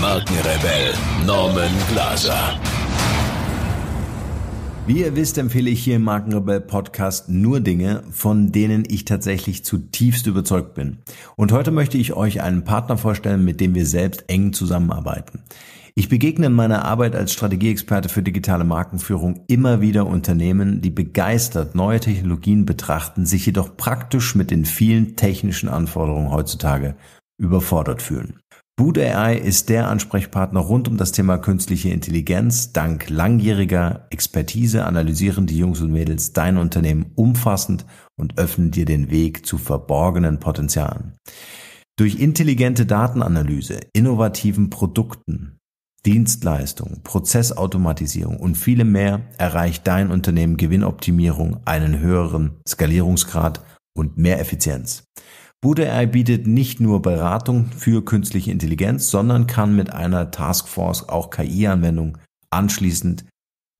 Markenrebell Norman Glaser. Wie ihr wisst, empfehle ich hier im Markenrebell Podcast nur Dinge, von denen ich tatsächlich zutiefst überzeugt bin. Und heute möchte ich euch einen Partner vorstellen, mit dem wir selbst eng zusammenarbeiten. Ich begegne in meiner Arbeit als Strategieexperte für digitale Markenführung immer wieder Unternehmen, die begeistert neue Technologien betrachten, sich jedoch praktisch mit den vielen technischen Anforderungen heutzutage überfordert fühlen. Boot AI ist der Ansprechpartner rund um das Thema künstliche Intelligenz. Dank langjähriger Expertise analysieren die Jungs und Mädels dein Unternehmen umfassend und öffnen dir den Weg zu verborgenen Potenzialen. Durch intelligente Datenanalyse, innovativen Produkten, Dienstleistungen, Prozessautomatisierung und viele mehr erreicht dein Unternehmen Gewinnoptimierung, einen höheren Skalierungsgrad und mehr Effizienz. Bude bietet nicht nur Beratung für künstliche Intelligenz, sondern kann mit einer Taskforce auch ki anwendung anschließend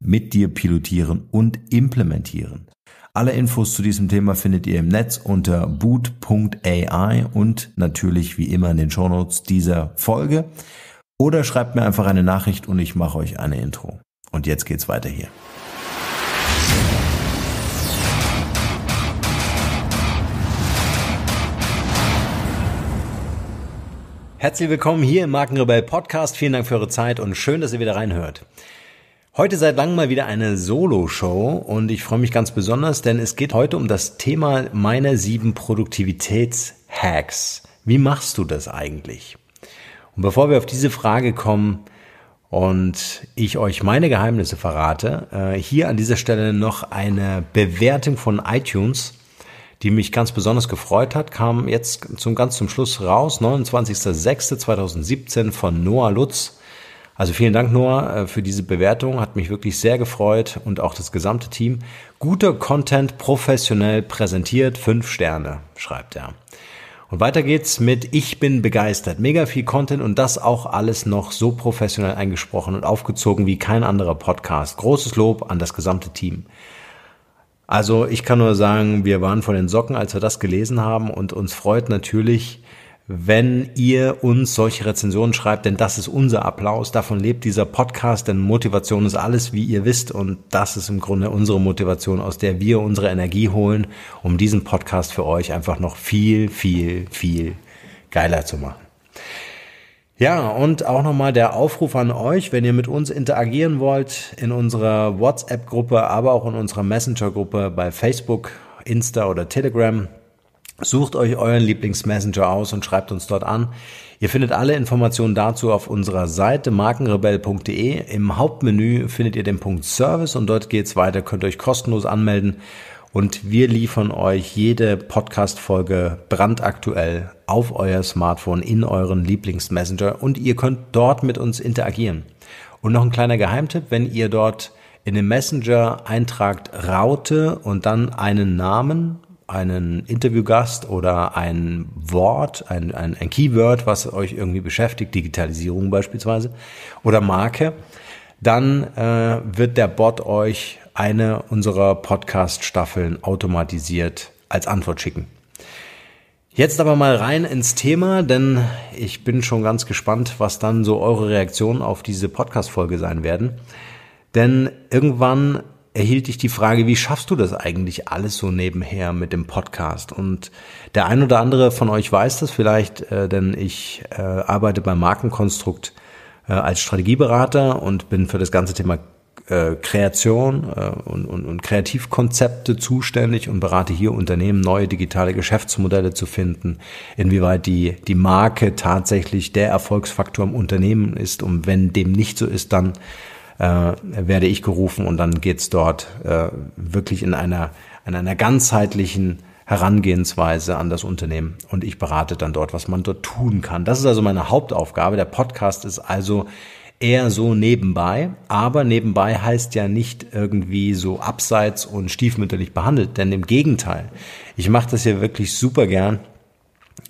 mit dir pilotieren und implementieren. Alle Infos zu diesem Thema findet ihr im Netz unter boot.ai und natürlich wie immer in den Shownotes dieser Folge. Oder schreibt mir einfach eine Nachricht und ich mache euch eine Intro. Und jetzt geht's weiter hier. Herzlich willkommen hier im Markenrebell Podcast. Vielen Dank für eure Zeit und schön, dass ihr wieder reinhört. Heute seit langem mal wieder eine Solo-Show und ich freue mich ganz besonders, denn es geht heute um das Thema meiner sieben Produktivitätshacks. Wie machst du das eigentlich? Und bevor wir auf diese Frage kommen und ich euch meine Geheimnisse verrate, äh, hier an dieser Stelle noch eine Bewertung von iTunes die mich ganz besonders gefreut hat, kam jetzt zum ganz zum Schluss raus, 29.06.2017 von Noah Lutz. Also vielen Dank, Noah, äh, für diese Bewertung. Hat mich wirklich sehr gefreut und auch das gesamte Team. Guter Content, professionell präsentiert, fünf Sterne, schreibt er. Und weiter geht's mit Ich bin begeistert. Mega viel Content und das auch alles noch so professionell eingesprochen und aufgezogen wie kein anderer Podcast. Großes Lob an das gesamte Team. Also ich kann nur sagen, wir waren vor den Socken, als wir das gelesen haben und uns freut natürlich, wenn ihr uns solche Rezensionen schreibt, denn das ist unser Applaus, davon lebt dieser Podcast, denn Motivation ist alles, wie ihr wisst, und das ist im Grunde unsere Motivation, aus der wir unsere Energie holen, um diesen Podcast für euch einfach noch viel, viel, viel geiler zu machen. Ja, und auch nochmal der Aufruf an euch, wenn ihr mit uns interagieren wollt, in unserer WhatsApp-Gruppe, aber auch in unserer Messenger-Gruppe bei Facebook, Insta oder Telegram. Sucht euch euren Lieblings-Messenger aus und schreibt uns dort an. Ihr findet alle Informationen dazu auf unserer Seite markenrebell.de. Im Hauptmenü findet ihr den Punkt Service und dort geht's weiter, könnt euch kostenlos anmelden und wir liefern euch jede Podcast-Folge brandaktuell auf euer Smartphone in euren Lieblings-Messenger und ihr könnt dort mit uns interagieren. Und noch ein kleiner Geheimtipp, wenn ihr dort in den Messenger eintragt Raute und dann einen Namen, einen Interviewgast oder ein Wort, ein, ein, ein Keyword, was euch irgendwie beschäftigt, Digitalisierung beispielsweise oder Marke, dann äh, wird der Bot euch eine unserer Podcast-Staffeln automatisiert als Antwort schicken. Jetzt aber mal rein ins Thema, denn ich bin schon ganz gespannt, was dann so eure Reaktionen auf diese Podcast-Folge sein werden. Denn irgendwann erhielt ich die Frage, wie schaffst du das eigentlich alles so nebenher mit dem Podcast? Und der ein oder andere von euch weiß das vielleicht, äh, denn ich äh, arbeite beim Markenkonstrukt äh, als Strategieberater und bin für das ganze Thema äh, Kreation äh, und, und, und Kreativkonzepte zuständig und berate hier Unternehmen, neue digitale Geschäftsmodelle zu finden, inwieweit die, die Marke tatsächlich der Erfolgsfaktor im Unternehmen ist und wenn dem nicht so ist, dann äh, werde ich gerufen und dann geht's dort äh, wirklich in einer, in einer ganzheitlichen Herangehensweise an das Unternehmen und ich berate dann dort, was man dort tun kann. Das ist also meine Hauptaufgabe. Der Podcast ist also eher so nebenbei, aber nebenbei heißt ja nicht irgendwie so abseits und stiefmütterlich behandelt, denn im Gegenteil. Ich mache das hier wirklich super gern.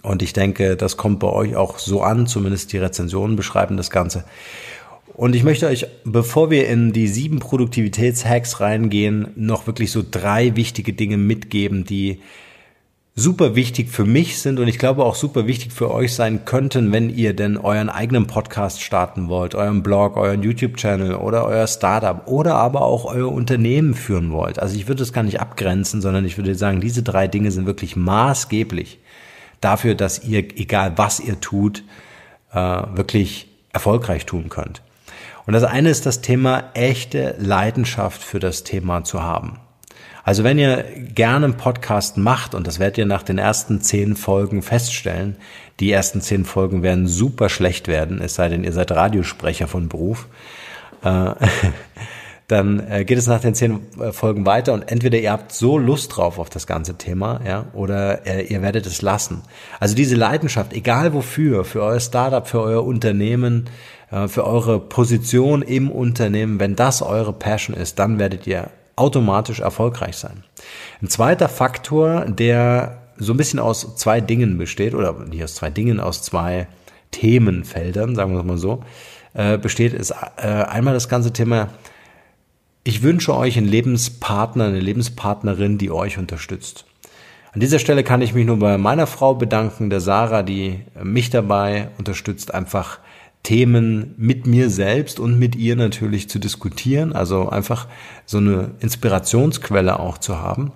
Und ich denke, das kommt bei euch auch so an, zumindest die Rezensionen beschreiben das Ganze. Und ich möchte euch, bevor wir in die sieben Produktivitätshacks reingehen, noch wirklich so drei wichtige Dinge mitgeben, die super wichtig für mich sind und ich glaube auch super wichtig für euch sein könnten, wenn ihr denn euren eigenen Podcast starten wollt, euren Blog, euren YouTube-Channel oder euer Startup oder aber auch euer Unternehmen führen wollt. Also ich würde das gar nicht abgrenzen, sondern ich würde sagen, diese drei Dinge sind wirklich maßgeblich dafür, dass ihr, egal was ihr tut, äh, wirklich erfolgreich tun könnt. Und das eine ist das Thema echte Leidenschaft für das Thema zu haben. Also wenn ihr gerne einen Podcast macht, und das werdet ihr nach den ersten zehn Folgen feststellen, die ersten zehn Folgen werden super schlecht werden, es sei denn, ihr seid Radiosprecher von Beruf, äh, dann äh, geht es nach den zehn äh, Folgen weiter und entweder ihr habt so Lust drauf auf das ganze Thema, ja, oder ihr werdet es lassen. Also diese Leidenschaft, egal wofür, für euer Startup, für euer Unternehmen, für eure Position im Unternehmen, wenn das eure Passion ist, dann werdet ihr automatisch erfolgreich sein. Ein zweiter Faktor, der so ein bisschen aus zwei Dingen besteht, oder nicht aus zwei Dingen, aus zwei Themenfeldern, sagen wir es mal so, äh, besteht, ist äh, einmal das ganze Thema, ich wünsche euch einen Lebenspartner, eine Lebenspartnerin, die euch unterstützt. An dieser Stelle kann ich mich nur bei meiner Frau bedanken, der Sarah, die mich dabei unterstützt, einfach Themen mit mir selbst und mit ihr natürlich zu diskutieren, also einfach so eine Inspirationsquelle auch zu haben.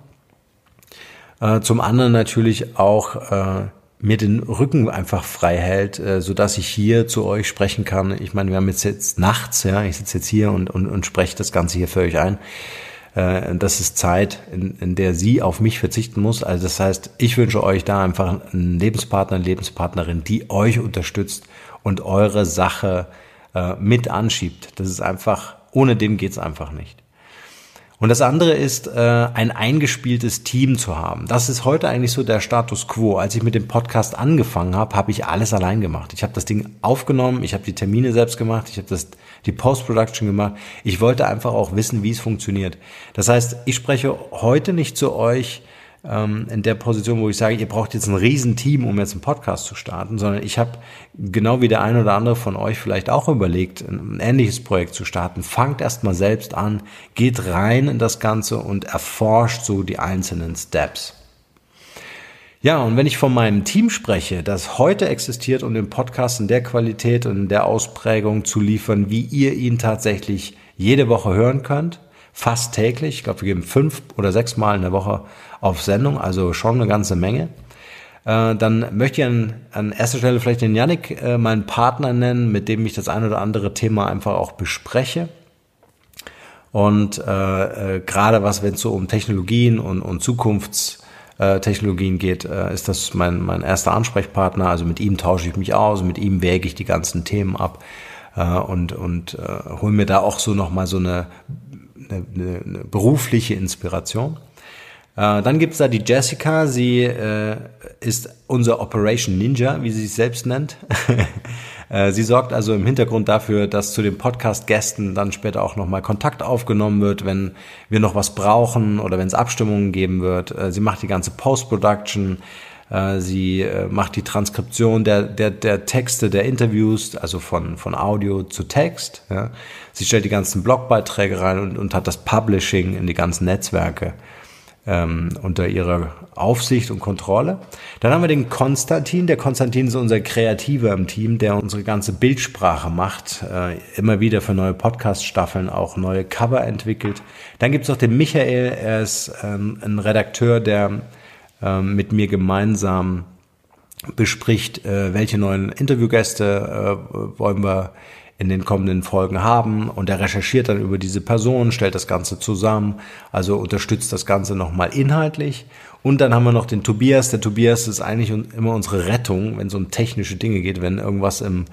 Äh, zum anderen natürlich auch äh, mir den Rücken einfach frei hält, äh, so dass ich hier zu euch sprechen kann. Ich meine, wir haben jetzt jetzt nachts, ja, ich sitze jetzt hier und, und, und spreche das Ganze hier für euch ein. Äh, das ist Zeit, in, in der sie auf mich verzichten muss. Also das heißt, ich wünsche euch da einfach einen Lebenspartner, eine Lebenspartnerin, die euch unterstützt und eure Sache äh, mit anschiebt. Das ist einfach, ohne dem geht's einfach nicht. Und das andere ist, äh, ein eingespieltes Team zu haben. Das ist heute eigentlich so der Status quo. Als ich mit dem Podcast angefangen habe, habe ich alles allein gemacht. Ich habe das Ding aufgenommen, ich habe die Termine selbst gemacht, ich habe das die Post-Production gemacht. Ich wollte einfach auch wissen, wie es funktioniert. Das heißt, ich spreche heute nicht zu euch ähm, in der Position, wo ich sage, ihr braucht jetzt ein Riesenteam, um jetzt einen Podcast zu starten, sondern ich habe genau wie der ein oder andere von euch vielleicht auch überlegt, ein ähnliches Projekt zu starten. Fangt erstmal selbst an, geht rein in das Ganze und erforscht so die einzelnen Steps. Ja, und wenn ich von meinem Team spreche, das heute existiert, um den Podcast in der Qualität und in der Ausprägung zu liefern, wie ihr ihn tatsächlich jede Woche hören könnt, fast täglich. Ich glaube, wir geben fünf oder sechs Mal in der Woche auf Sendung, also schon eine ganze Menge. Äh, dann möchte ich an, an erster Stelle vielleicht den Yannick, äh, meinen Partner nennen, mit dem ich das ein oder andere Thema einfach auch bespreche. Und äh, äh, gerade was, wenn es so um Technologien und, und Zukunftstechnologien äh, geht, äh, ist das mein, mein erster Ansprechpartner. Also mit ihm tausche ich mich aus, mit ihm wäge ich die ganzen Themen ab äh, und, und äh, hole mir da auch so nochmal so eine eine, eine berufliche Inspiration. Äh, dann gibt's da die Jessica, sie äh, ist unser Operation Ninja, wie sie sich selbst nennt. Äh, sie sorgt also im Hintergrund dafür, dass zu den Podcast-Gästen dann später auch nochmal Kontakt aufgenommen wird, wenn wir noch was brauchen oder wenn es Abstimmungen geben wird. Äh, sie macht die ganze Post-Production. Äh, sie macht die Transkription der, der, der Texte, der Interviews, also von, von Audio zu Text. Ja. Sie stellt die ganzen Blogbeiträge rein und, und hat das Publishing in die ganzen Netzwerke ähm, unter ihrer Aufsicht und Kontrolle. Dann haben wir den Konstantin. Der Konstantin ist unser Kreativer im Team, der unsere ganze Bildsprache macht, äh, immer wieder für neue Podcast-Staffeln auch neue Cover entwickelt. Dann gibt es noch den Michael, er ist ähm, ein Redakteur, der ähm, mit mir gemeinsam bespricht, äh, welche neuen Interviewgäste äh, wollen wir in den kommenden Folgen haben. Und er recherchiert dann über diese Person, stellt das Ganze zusammen, also unterstützt das Ganze nochmal inhaltlich. Und dann haben wir noch den Tobias. Der Tobias ist eigentlich immer unsere Rettung, wenn es um technische Dinge geht, wenn irgendwas im,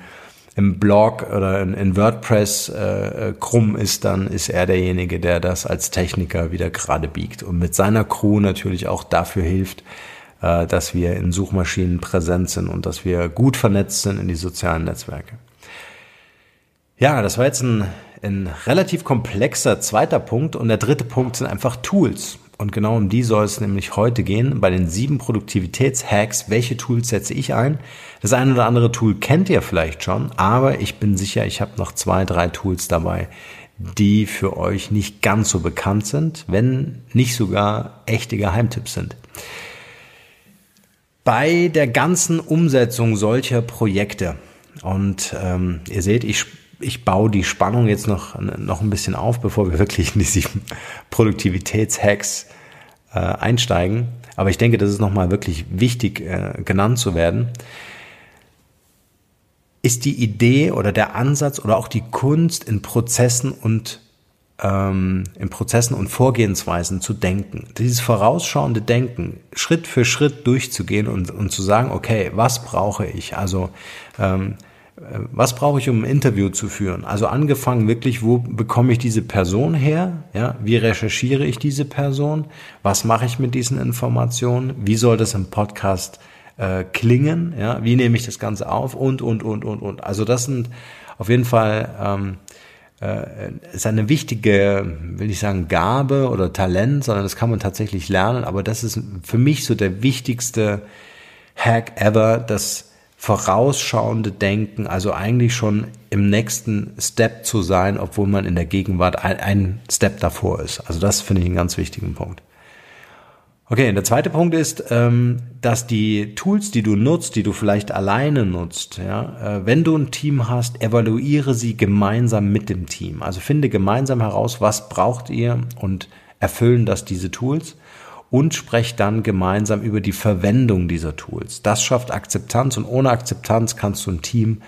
im Blog oder in, in WordPress äh, äh, krumm ist, dann ist er derjenige, der das als Techniker wieder gerade biegt und mit seiner Crew natürlich auch dafür hilft, äh, dass wir in Suchmaschinen präsent sind und dass wir gut vernetzt sind in die sozialen Netzwerke. Ja, das war jetzt ein, ein relativ komplexer zweiter Punkt und der dritte Punkt sind einfach Tools. Und genau um die soll es nämlich heute gehen, bei den sieben Produktivitätshacks. Welche Tools setze ich ein? Das eine oder andere Tool kennt ihr vielleicht schon, aber ich bin sicher, ich habe noch zwei, drei Tools dabei, die für euch nicht ganz so bekannt sind, wenn nicht sogar echte Geheimtipps sind. Bei der ganzen Umsetzung solcher Projekte, und ähm, ihr seht, ich ich baue die Spannung jetzt noch, noch ein bisschen auf, bevor wir wirklich in die Produktivitätshacks äh, einsteigen. Aber ich denke, das ist nochmal wirklich wichtig äh, genannt zu werden. Ist die Idee oder der Ansatz oder auch die Kunst in Prozessen und ähm, in Prozessen und Vorgehensweisen zu denken. Dieses vorausschauende Denken, Schritt für Schritt durchzugehen und, und zu sagen, okay, was brauche ich? Also ähm, was brauche ich, um ein Interview zu führen? Also angefangen wirklich, wo bekomme ich diese Person her? Ja, wie recherchiere ich diese Person? Was mache ich mit diesen Informationen? Wie soll das im Podcast äh, klingen? Ja, wie nehme ich das Ganze auf? Und, und, und, und, und. Also das sind auf jeden Fall, ähm, äh, ist eine wichtige, will ich sagen, Gabe oder Talent, sondern das kann man tatsächlich lernen. Aber das ist für mich so der wichtigste Hack ever, dass vorausschauende Denken, also eigentlich schon im nächsten Step zu sein, obwohl man in der Gegenwart ein, Step davor ist. Also das finde ich einen ganz wichtigen Punkt. Okay, der zweite Punkt ist, ähm, dass die Tools, die du nutzt, die du vielleicht alleine nutzt, ja, äh, wenn du ein Team hast, evaluiere sie gemeinsam mit dem Team. Also finde gemeinsam heraus, was braucht ihr und erfüllen das diese Tools und sprecht dann gemeinsam über die Verwendung dieser Tools. Das schafft Akzeptanz und ohne Akzeptanz kannst du ein Team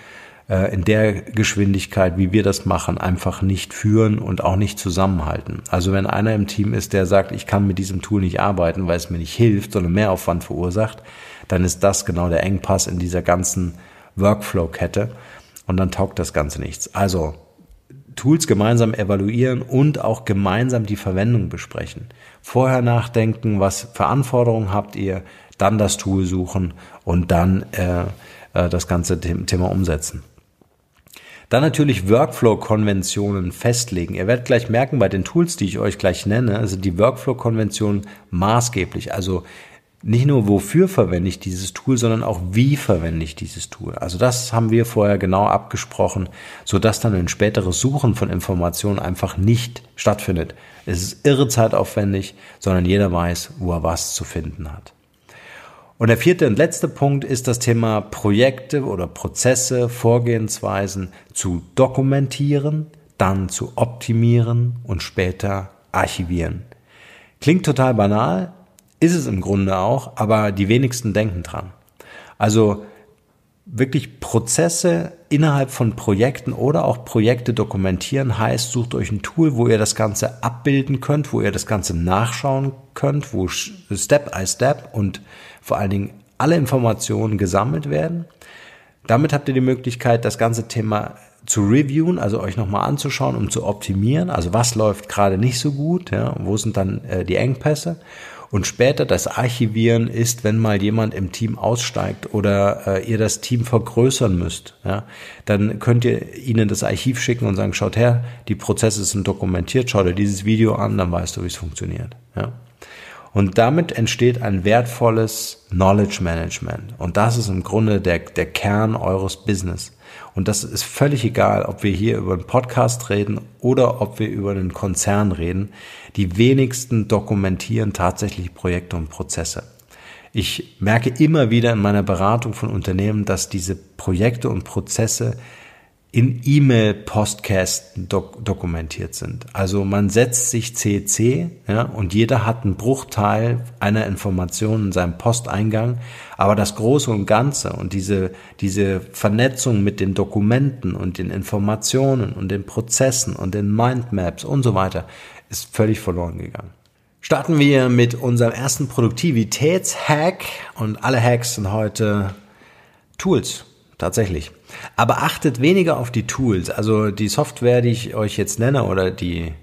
äh, in der Geschwindigkeit, wie wir das machen, einfach nicht führen und auch nicht zusammenhalten. Also wenn einer im Team ist, der sagt, ich kann mit diesem Tool nicht arbeiten, weil es mir nicht hilft, sondern Mehraufwand verursacht, dann ist das genau der Engpass in dieser ganzen Workflow-Kette und dann taugt das Ganze nichts. Also Tools gemeinsam evaluieren und auch gemeinsam die Verwendung besprechen. Vorher nachdenken, was für Anforderungen habt ihr, dann das Tool suchen und dann äh, äh, das ganze Thema umsetzen. Dann natürlich Workflow-Konventionen festlegen. Ihr werdet gleich merken, bei den Tools, die ich euch gleich nenne, sind also die Workflow-Konventionen maßgeblich. Also nicht nur wofür verwende ich dieses Tool, sondern auch wie verwende ich dieses Tool. Also das haben wir vorher genau abgesprochen, so dass dann ein späteres Suchen von Informationen einfach nicht stattfindet. Es ist irre zeitaufwendig, sondern jeder weiß, wo er was zu finden hat. Und der vierte und letzte Punkt ist das Thema Projekte oder Prozesse, Vorgehensweisen zu dokumentieren, dann zu optimieren und später archivieren. Klingt total banal, ist es im Grunde auch, aber die wenigsten denken dran. Also wirklich Prozesse innerhalb von Projekten oder auch Projekte dokumentieren heißt, sucht euch ein Tool, wo ihr das Ganze abbilden könnt, wo ihr das Ganze nachschauen könnt, wo Step by Step und vor allen Dingen alle Informationen gesammelt werden. Damit habt ihr die Möglichkeit, das ganze Thema zu reviewen, also euch nochmal anzuschauen, um zu optimieren. Also was läuft gerade nicht so gut, ja, wo sind dann äh, die Engpässe und später das Archivieren ist, wenn mal jemand im Team aussteigt oder äh, ihr das Team vergrößern müsst, ja, dann könnt ihr ihnen das Archiv schicken und sagen, schaut her, die Prozesse sind dokumentiert, schaut dir dieses Video an, dann weißt du, wie es funktioniert. Ja. Und damit entsteht ein wertvolles Knowledge Management. Und das ist im Grunde der, der Kern eures Business. Und das ist völlig egal, ob wir hier über einen Podcast reden oder ob wir über einen Konzern reden. Die wenigsten dokumentieren tatsächlich Projekte und Prozesse. Ich merke immer wieder in meiner Beratung von Unternehmen, dass diese Projekte und Prozesse in E-Mail-Postkästen dok dokumentiert sind. Also man setzt sich CC ja, und jeder hat einen Bruchteil einer Information in seinem Posteingang, aber das Große und Ganze und diese, diese Vernetzung mit den Dokumenten und den Informationen und den Prozessen und den Mindmaps und so weiter ist völlig verloren gegangen. Starten wir mit unserem ersten Produktivitätshack und alle Hacks sind heute Tools, tatsächlich. Aber achtet weniger auf die Tools. Also die Software, die ich euch jetzt nenne oder die,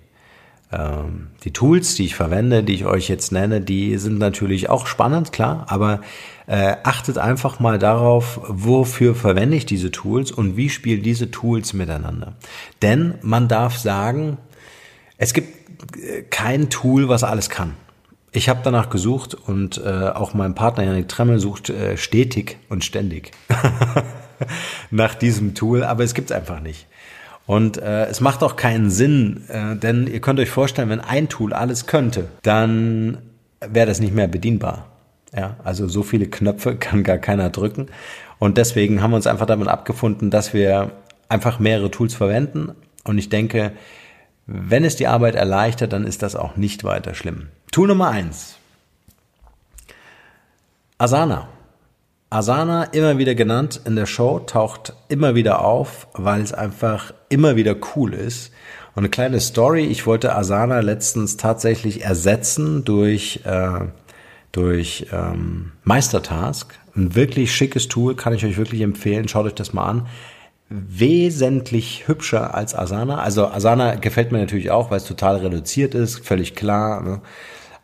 ähm, die Tools, die ich verwende, die ich euch jetzt nenne, die sind natürlich auch spannend, klar. Aber äh, achtet einfach mal darauf, wofür verwende ich diese Tools und wie spielen diese Tools miteinander. Denn man darf sagen, es gibt äh, kein Tool, was alles kann. Ich habe danach gesucht und äh, auch mein Partner Janik Tremmel sucht äh, stetig und ständig. nach diesem Tool, aber es gibt es einfach nicht. Und äh, es macht auch keinen Sinn, äh, denn ihr könnt euch vorstellen, wenn ein Tool alles könnte, dann wäre das nicht mehr bedienbar. Ja, also so viele Knöpfe kann gar keiner drücken. Und deswegen haben wir uns einfach damit abgefunden, dass wir einfach mehrere Tools verwenden. Und ich denke, wenn es die Arbeit erleichtert, dann ist das auch nicht weiter schlimm. Tool Nummer eins: Asana. Asana immer wieder genannt in der Show, taucht immer wieder auf, weil es einfach immer wieder cool ist. Und eine kleine Story, ich wollte Asana letztens tatsächlich ersetzen durch, äh, durch ähm, Meistertask. Ein wirklich schickes Tool, kann ich euch wirklich empfehlen, schaut euch das mal an. Wesentlich hübscher als Asana. Also Asana gefällt mir natürlich auch, weil es total reduziert ist, völlig klar. Ne?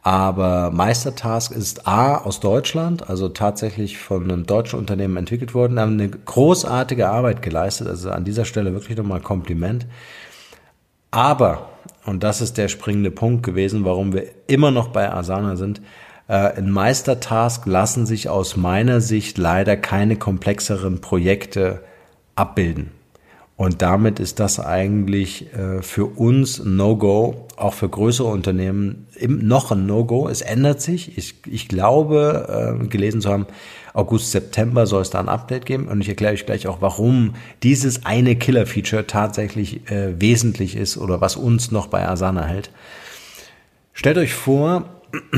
Aber Meistertask ist A aus Deutschland, also tatsächlich von einem deutschen Unternehmen entwickelt worden, haben eine großartige Arbeit geleistet. Also an dieser Stelle wirklich nochmal Kompliment. Aber, und das ist der springende Punkt gewesen, warum wir immer noch bei Asana sind, äh, in Meistertask lassen sich aus meiner Sicht leider keine komplexeren Projekte abbilden. Und damit ist das eigentlich äh, für uns No-Go, auch für größere Unternehmen im, noch ein No-Go. Es ändert sich. Ich, ich glaube, äh, gelesen zu haben, August, September soll es da ein Update geben. Und ich erkläre euch gleich auch, warum dieses eine Killer-Feature tatsächlich äh, wesentlich ist oder was uns noch bei Asana hält. Stellt euch vor,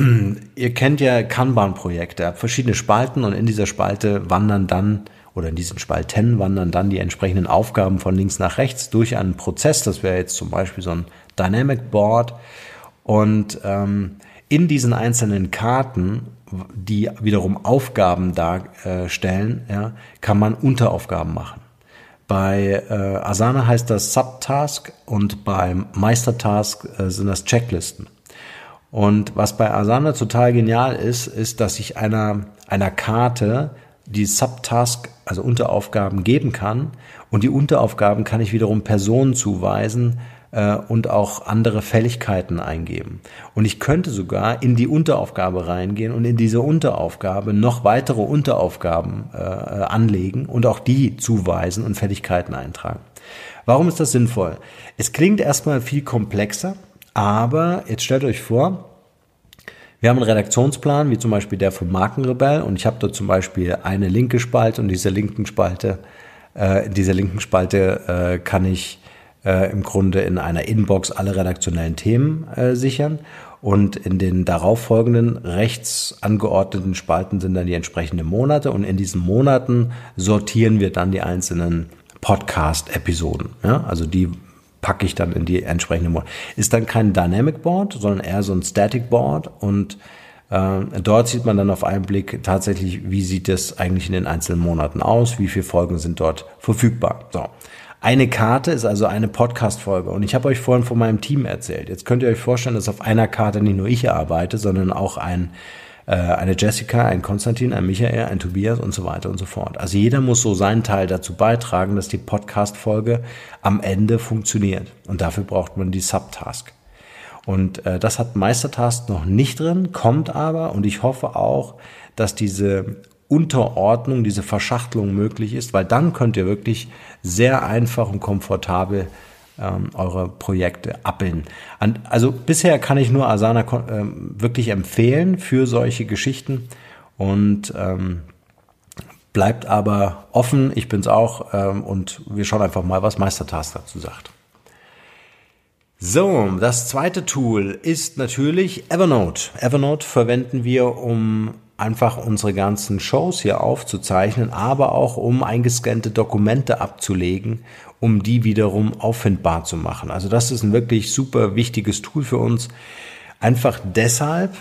ihr kennt ja Kanban-Projekte, verschiedene Spalten und in dieser Spalte wandern dann oder in diesen Spalten wandern dann die entsprechenden Aufgaben von links nach rechts durch einen Prozess. Das wäre jetzt zum Beispiel so ein Dynamic Board. Und ähm, in diesen einzelnen Karten, die wiederum Aufgaben darstellen, äh, ja, kann man Unteraufgaben machen. Bei äh, Asana heißt das Subtask und beim Meistertask äh, sind das Checklisten. Und was bei Asana total genial ist, ist, dass ich einer, einer Karte die Subtask, also Unteraufgaben geben kann. Und die Unteraufgaben kann ich wiederum Personen zuweisen äh, und auch andere Fälligkeiten eingeben. Und ich könnte sogar in die Unteraufgabe reingehen und in diese Unteraufgabe noch weitere Unteraufgaben äh, anlegen und auch die zuweisen und Fälligkeiten eintragen. Warum ist das sinnvoll? Es klingt erstmal viel komplexer, aber jetzt stellt euch vor, wir haben einen Redaktionsplan, wie zum Beispiel der von Markenrebell, und ich habe da zum Beispiel eine linke Spalte und diese linken Spalte, äh, in dieser linken Spalte äh, kann ich äh, im Grunde in einer Inbox alle redaktionellen Themen äh, sichern. Und in den darauffolgenden rechts angeordneten Spalten sind dann die entsprechenden Monate. Und in diesen Monaten sortieren wir dann die einzelnen Podcast-Episoden. Ja? Also die packe ich dann in die entsprechende Board. Ist dann kein Dynamic Board, sondern eher so ein Static Board und äh, dort sieht man dann auf einen Blick tatsächlich, wie sieht es eigentlich in den einzelnen Monaten aus, wie viele Folgen sind dort verfügbar. So. Eine Karte ist also eine Podcast-Folge. Und ich habe euch vorhin von meinem Team erzählt. Jetzt könnt ihr euch vorstellen, dass auf einer Karte nicht nur ich arbeite, sondern auch ein äh, eine Jessica, ein Konstantin, ein Michael, ein Tobias und so weiter und so fort. Also jeder muss so seinen Teil dazu beitragen, dass die Podcast-Folge am Ende funktioniert. Und dafür braucht man die Subtask. Und äh, das hat Meistertask noch nicht drin, kommt aber und ich hoffe auch, dass diese Unterordnung, diese Verschachtelung möglich ist, weil dann könnt ihr wirklich sehr einfach und komfortabel ähm, eure Projekte abbilden. Und also bisher kann ich nur Asana ähm, wirklich empfehlen für solche Geschichten und ähm, bleibt aber offen. Ich bin's auch ähm, und wir schauen einfach mal, was Meistertask dazu sagt. So, das zweite Tool ist natürlich Evernote. Evernote verwenden wir, um einfach unsere ganzen Shows hier aufzuzeichnen, aber auch um eingescannte Dokumente abzulegen um die wiederum auffindbar zu machen. Also das ist ein wirklich super wichtiges Tool für uns. Einfach deshalb,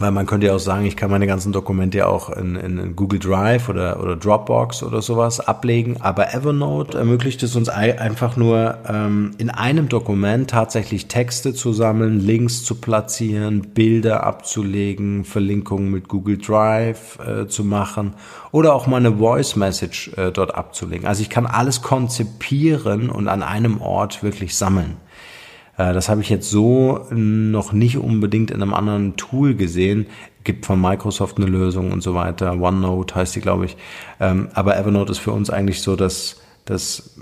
weil man könnte ja auch sagen, ich kann meine ganzen Dokumente ja auch in, in, Google Drive oder, oder Dropbox oder sowas ablegen. Aber Evernote ermöglicht es uns einfach nur, ähm, in einem Dokument tatsächlich Texte zu sammeln, Links zu platzieren, Bilder abzulegen, Verlinkungen mit Google Drive äh, zu machen oder auch mal eine Voice Message äh, dort abzulegen. Also ich kann alles konzipieren und an einem Ort wirklich sammeln. Äh, das habe ich jetzt so noch nicht unbedingt in einem anderen Tool gesehen. Gibt von Microsoft eine Lösung und so weiter. OneNote heißt die, glaube ich. Ähm, aber Evernote ist für uns eigentlich so das, das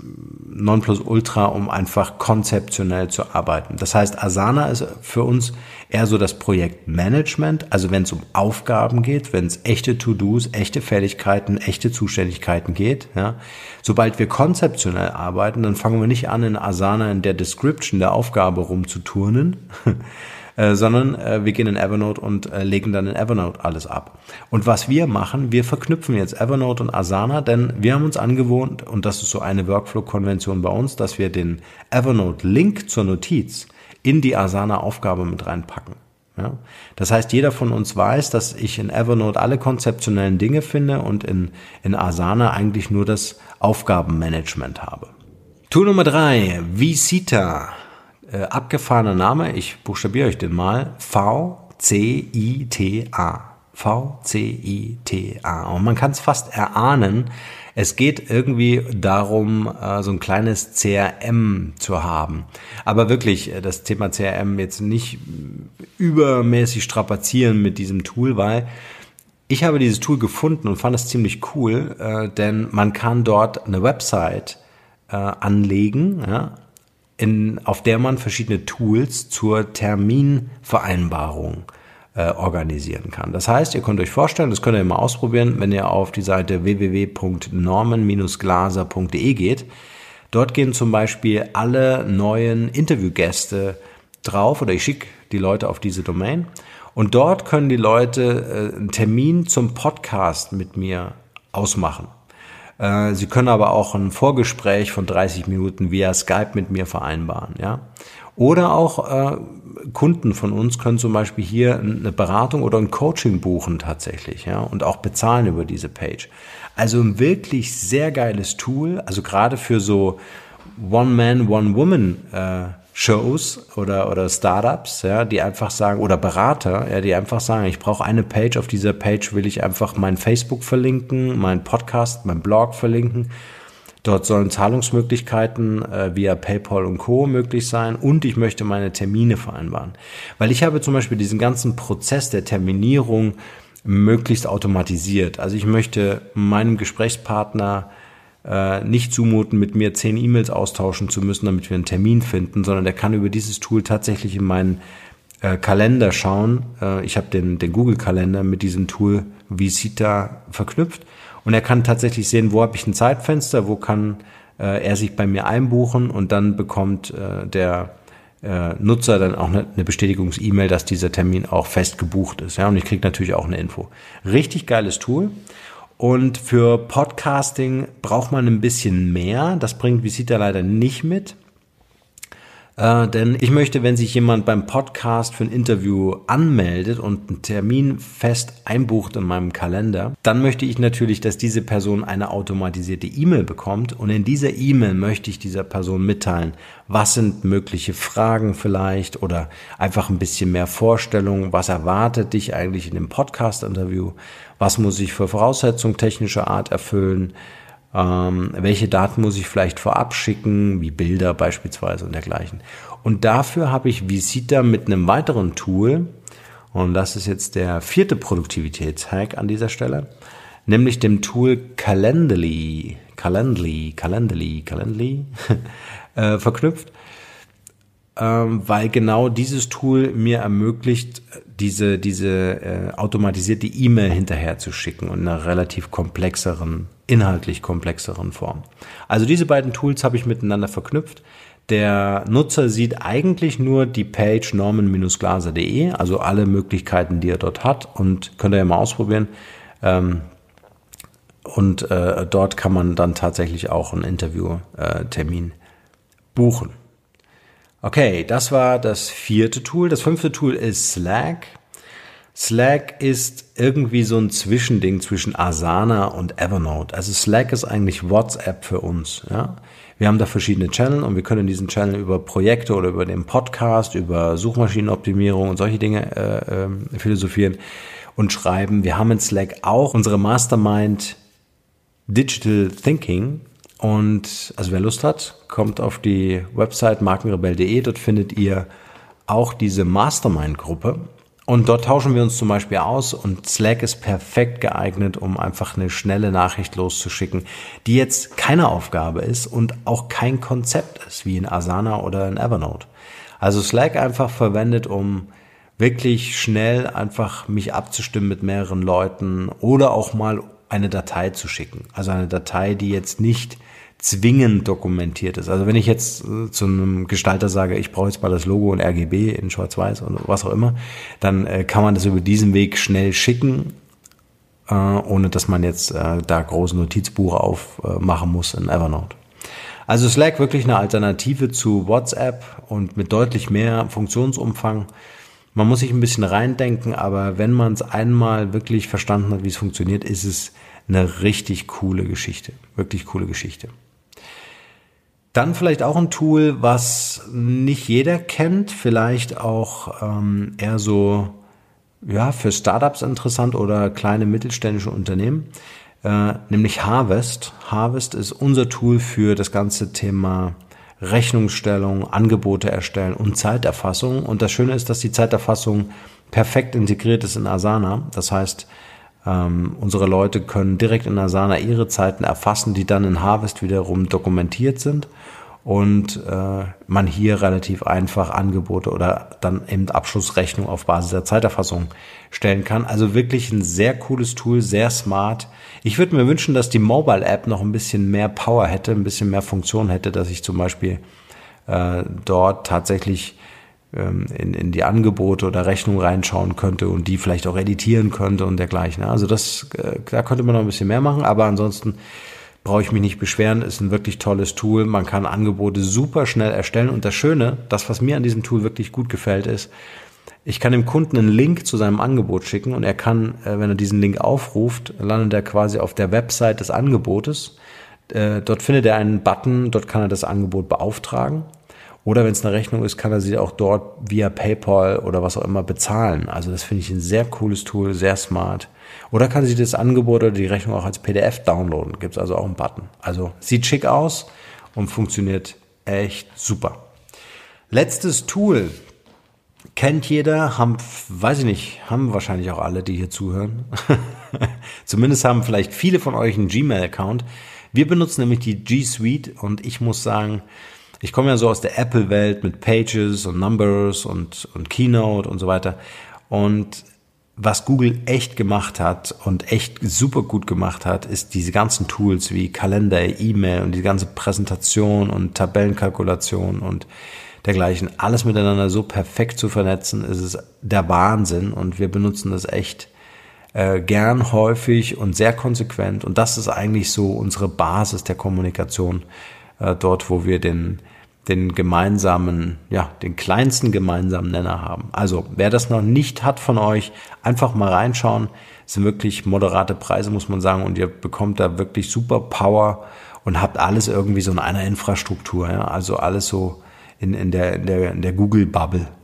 Nonplusultra, um einfach konzeptionell zu arbeiten. Das heißt, Asana ist für uns eher so das Projektmanagement, also wenn es um Aufgaben geht, wenn es echte To-Dos, echte Fähigkeiten, echte Zuständigkeiten geht. Ja. Sobald wir konzeptionell arbeiten, dann fangen wir nicht an, in Asana in der Description der Aufgabe rumzuturnen, äh, sondern äh, wir gehen in Evernote und äh, legen dann in Evernote alles ab. Und was wir machen, wir verknüpfen jetzt Evernote und Asana, denn wir haben uns angewohnt, und das ist so eine Workflow-Konvention bei uns, dass wir den Evernote-Link zur Notiz in die Asana-Aufgabe mit reinpacken. Ja? Das heißt, jeder von uns weiß, dass ich in Evernote alle konzeptionellen Dinge finde und in, in Asana eigentlich nur das Aufgabenmanagement habe. Tool Nummer drei, Visita äh, abgefahrener Name, ich buchstabiere euch den mal, V-C-I-T-A. V-C-I-T-A. Und man kann es fast erahnen, es geht irgendwie darum, äh, so ein kleines CRM zu haben. Aber wirklich äh, das Thema CRM jetzt nicht übermäßig strapazieren mit diesem Tool, weil ich habe dieses Tool gefunden und fand es ziemlich cool, äh, denn man kann dort eine Website anlegen, in, auf der man verschiedene Tools zur Terminvereinbarung äh, organisieren kann. Das heißt, ihr könnt euch vorstellen, das könnt ihr mal ausprobieren, wenn ihr auf die Seite wwwnormen glaserde geht. Dort gehen zum Beispiel alle neuen Interviewgäste drauf oder ich schicke die Leute auf diese Domain. Und dort können die Leute äh, einen Termin zum Podcast mit mir ausmachen. Äh, Sie können aber auch ein Vorgespräch von 30 Minuten via Skype mit mir vereinbaren, ja. Oder auch äh, Kunden von uns können zum Beispiel hier eine Beratung oder ein Coaching buchen tatsächlich, ja, und auch bezahlen über diese Page. Also ein wirklich sehr geiles Tool, also gerade für so One-Man, One-Woman äh, Shows oder, oder Startups, ja, die einfach sagen, oder Berater, ja, die einfach sagen, ich brauche eine Page, auf dieser Page will ich einfach mein Facebook verlinken, meinen Podcast, mein Blog verlinken. Dort sollen Zahlungsmöglichkeiten äh, via PayPal und Co möglich sein und ich möchte meine Termine vereinbaren. Weil ich habe zum Beispiel diesen ganzen Prozess der Terminierung möglichst automatisiert. Also ich möchte meinem Gesprächspartner äh, nicht zumuten, mit mir zehn E-Mails austauschen zu müssen, damit wir einen Termin finden, sondern der kann über dieses Tool tatsächlich in meinen äh, Kalender schauen. Äh, ich habe den, den Google-Kalender mit diesem Tool Visita verknüpft und er kann tatsächlich sehen, wo habe ich ein Zeitfenster, wo kann äh, er sich bei mir einbuchen und dann bekommt äh, der äh, Nutzer dann auch eine, eine Bestätigungs-E-Mail, dass dieser Termin auch fest gebucht ist. Ja, und ich kriege natürlich auch eine Info. Richtig geiles Tool. Und für Podcasting braucht man ein bisschen mehr. Das bringt Visita leider nicht mit. Äh, denn ich möchte, wenn sich jemand beim Podcast für ein Interview anmeldet und einen Termin fest einbucht in meinem Kalender, dann möchte ich natürlich, dass diese Person eine automatisierte E-Mail bekommt. Und in dieser E-Mail möchte ich dieser Person mitteilen, was sind mögliche Fragen vielleicht oder einfach ein bisschen mehr Vorstellung, was erwartet dich eigentlich in dem Podcast-Interview, was muss ich für Voraussetzungen technischer Art erfüllen, ähm, welche Daten muss ich vielleicht vorab schicken, wie Bilder beispielsweise und dergleichen. Und dafür habe ich Visita mit einem weiteren Tool, und das ist jetzt der vierte Produktivitätshack an dieser Stelle, nämlich dem Tool Calendly, Calendly, Calendly, Calendly äh, verknüpft. Ähm, weil genau dieses Tool mir ermöglicht, diese, diese äh, automatisierte E-Mail hinterher zu schicken in einer relativ komplexeren, inhaltlich komplexeren Form. Also diese beiden Tools habe ich miteinander verknüpft. Der Nutzer sieht eigentlich nur die Page norman-glaser.de, also alle Möglichkeiten, die er dort hat und könnt ihr ja mal ausprobieren. Ähm, und äh, dort kann man dann tatsächlich auch einen Interviewtermin äh, buchen. Okay, das war das vierte Tool. Das fünfte Tool ist Slack. Slack ist irgendwie so ein Zwischending zwischen Asana und Evernote. Also Slack ist eigentlich WhatsApp für uns. Ja? Wir haben da verschiedene Channel und wir können in diesen Channel über Projekte oder über den Podcast, über Suchmaschinenoptimierung und solche Dinge äh, äh, philosophieren und schreiben. Wir haben in Slack auch unsere Mastermind Digital Thinking und also wer Lust hat, kommt auf die Website markenrebell.de. Dort findet ihr auch diese Mastermind-Gruppe. Und dort tauschen wir uns zum Beispiel aus und Slack ist perfekt geeignet, um einfach eine schnelle Nachricht loszuschicken, die jetzt keine Aufgabe ist und auch kein Konzept ist, wie in Asana oder in Evernote. Also Slack einfach verwendet, um wirklich schnell einfach mich abzustimmen mit mehreren Leuten oder auch mal eine Datei zu schicken. Also eine Datei, die jetzt nicht zwingend dokumentiert ist. Also wenn ich jetzt äh, zu einem Gestalter sage, ich brauche jetzt mal das Logo und RGB in Schwarz-Weiß und was auch immer, dann äh, kann man das über diesen Weg schnell schicken, äh, ohne dass man jetzt äh, da große Notizbuche aufmachen muss in Evernote. Also Slack wirklich eine Alternative zu WhatsApp und mit deutlich mehr Funktionsumfang. Man muss sich ein bisschen reindenken, aber wenn man es einmal wirklich verstanden hat, wie es funktioniert, ist es eine richtig coole Geschichte. Wirklich coole Geschichte. Dann vielleicht auch ein Tool, was nicht jeder kennt, vielleicht auch ähm, eher so ja, für Startups interessant oder kleine mittelständische Unternehmen, äh, nämlich Harvest. Harvest ist unser Tool für das ganze Thema Rechnungsstellung, Angebote erstellen und Zeiterfassung. Und das Schöne ist, dass die Zeiterfassung perfekt integriert ist in Asana. Das heißt, ähm, unsere Leute können direkt in Asana ihre Zeiten erfassen, die dann in Harvest wiederum dokumentiert sind und äh, man hier relativ einfach Angebote oder dann eben Abschlussrechnung auf Basis der Zeiterfassung stellen kann. Also wirklich ein sehr cooles Tool, sehr smart. Ich würde mir wünschen, dass die Mobile-App noch ein bisschen mehr Power hätte, ein bisschen mehr Funktion hätte, dass ich zum Beispiel äh, dort tatsächlich ähm, in, in die Angebote oder Rechnung reinschauen könnte und die vielleicht auch editieren könnte und dergleichen. Ne? Also das, äh, da könnte man noch ein bisschen mehr machen, aber ansonsten brauche ich mich nicht beschweren, ist ein wirklich tolles Tool. Man kann Angebote super schnell erstellen und das Schöne, das, was mir an diesem Tool wirklich gut gefällt, ist, ich kann dem Kunden einen Link zu seinem Angebot schicken und er kann, äh, wenn er diesen Link aufruft, landet er quasi auf der Website des Angebotes. Äh, dort findet er einen Button, dort kann er das Angebot beauftragen oder wenn es eine Rechnung ist, kann er sie auch dort via PayPal oder was auch immer bezahlen. Also das finde ich ein sehr cooles Tool, sehr smart. Oder kann sie das Angebot oder die Rechnung auch als PDF downloaden. Gibt es also auch einen Button. Also sieht schick aus und funktioniert echt super. Letztes Tool. Kennt jeder, haben, weiß ich nicht, haben wahrscheinlich auch alle, die hier zuhören. Zumindest haben vielleicht viele von euch einen Gmail-Account. Wir benutzen nämlich die G Suite und ich muss sagen, ich komme ja so aus der Apple-Welt mit Pages und Numbers und, und Keynote und so weiter. Und was Google echt gemacht hat und echt super gut gemacht hat, ist diese ganzen Tools wie Kalender, E-Mail und die ganze Präsentation und Tabellenkalkulation und dergleichen, alles miteinander so perfekt zu vernetzen, ist es der Wahnsinn und wir benutzen das echt äh, gern häufig und sehr konsequent und das ist eigentlich so unsere Basis der Kommunikation äh, dort, wo wir den, den gemeinsamen, ja, den kleinsten gemeinsamen Nenner haben. Also, wer das noch nicht hat von euch, einfach mal reinschauen. Es sind wirklich moderate Preise, muss man sagen, und ihr bekommt da wirklich super Power und habt alles irgendwie so in einer Infrastruktur, ja? also alles so in, in der, in der, in der Google-Bubble.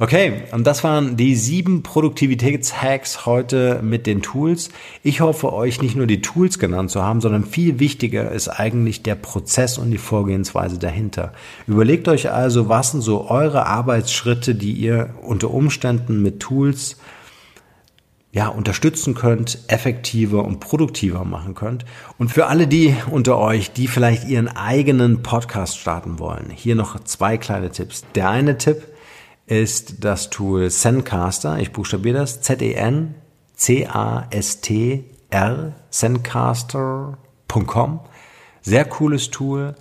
Okay, und das waren die sieben Produktivitätshacks heute mit den Tools. Ich hoffe, euch nicht nur die Tools genannt zu haben, sondern viel wichtiger ist eigentlich der Prozess und die Vorgehensweise dahinter. Überlegt euch also, was sind so eure Arbeitsschritte, die ihr unter Umständen mit Tools ja, unterstützen könnt, effektiver und produktiver machen könnt. Und für alle die unter euch, die vielleicht ihren eigenen Podcast starten wollen, hier noch zwei kleine Tipps. Der eine Tipp, ist das Tool Zencaster. Ich buchstabiere das. Z-E-N-C-A-S-T-R, Zencaster.com. Sehr cooles Tool.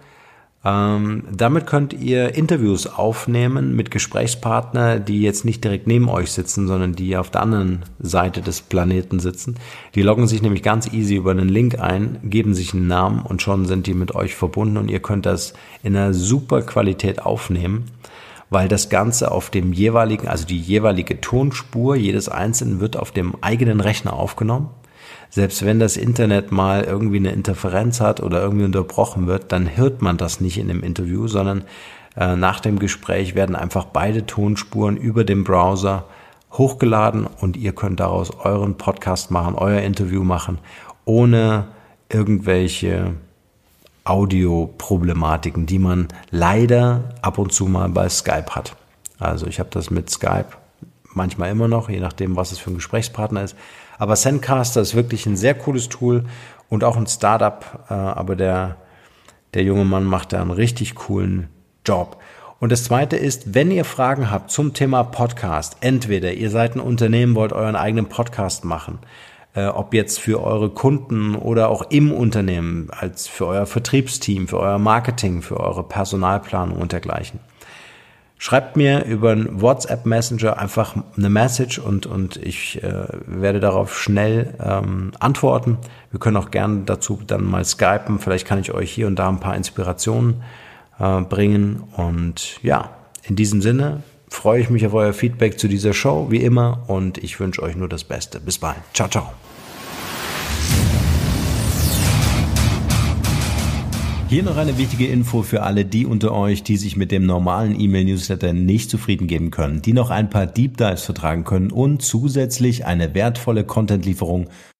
Ähm, damit könnt ihr Interviews aufnehmen mit Gesprächspartnern, die jetzt nicht direkt neben euch sitzen, sondern die auf der anderen Seite des Planeten sitzen. Die loggen sich nämlich ganz easy über einen Link ein, geben sich einen Namen und schon sind die mit euch verbunden und ihr könnt das in einer super Qualität aufnehmen weil das Ganze auf dem jeweiligen, also die jeweilige Tonspur jedes Einzelnen wird auf dem eigenen Rechner aufgenommen. Selbst wenn das Internet mal irgendwie eine Interferenz hat oder irgendwie unterbrochen wird, dann hört man das nicht in dem Interview, sondern äh, nach dem Gespräch werden einfach beide Tonspuren über den Browser hochgeladen und ihr könnt daraus euren Podcast machen, euer Interview machen, ohne irgendwelche Audioproblematiken, die man leider ab und zu mal bei Skype hat. Also ich habe das mit Skype manchmal immer noch, je nachdem, was es für ein Gesprächspartner ist. Aber Sendcaster ist wirklich ein sehr cooles Tool und auch ein Startup. Äh, aber der, der junge Mann macht da einen richtig coolen Job. Und das zweite ist, wenn ihr Fragen habt zum Thema Podcast, entweder ihr seid ein Unternehmen, wollt euren eigenen Podcast machen äh, ob jetzt für eure Kunden oder auch im Unternehmen, als für euer Vertriebsteam, für euer Marketing, für eure Personalplanung und dergleichen. Schreibt mir über einen WhatsApp Messenger einfach eine Message und, und ich äh, werde darauf schnell ähm, antworten. Wir können auch gerne dazu dann mal skypen. Vielleicht kann ich euch hier und da ein paar Inspirationen äh, bringen. Und ja, in diesem Sinne freue ich mich auf euer Feedback zu dieser Show, wie immer, und ich wünsche euch nur das Beste. Bis bald. Ciao, ciao. Hier noch eine wichtige Info für alle die unter euch, die sich mit dem normalen E-Mail-Newsletter nicht zufrieden geben können, die noch ein paar Deep Dives vertragen können und zusätzlich eine wertvolle Content-Lieferung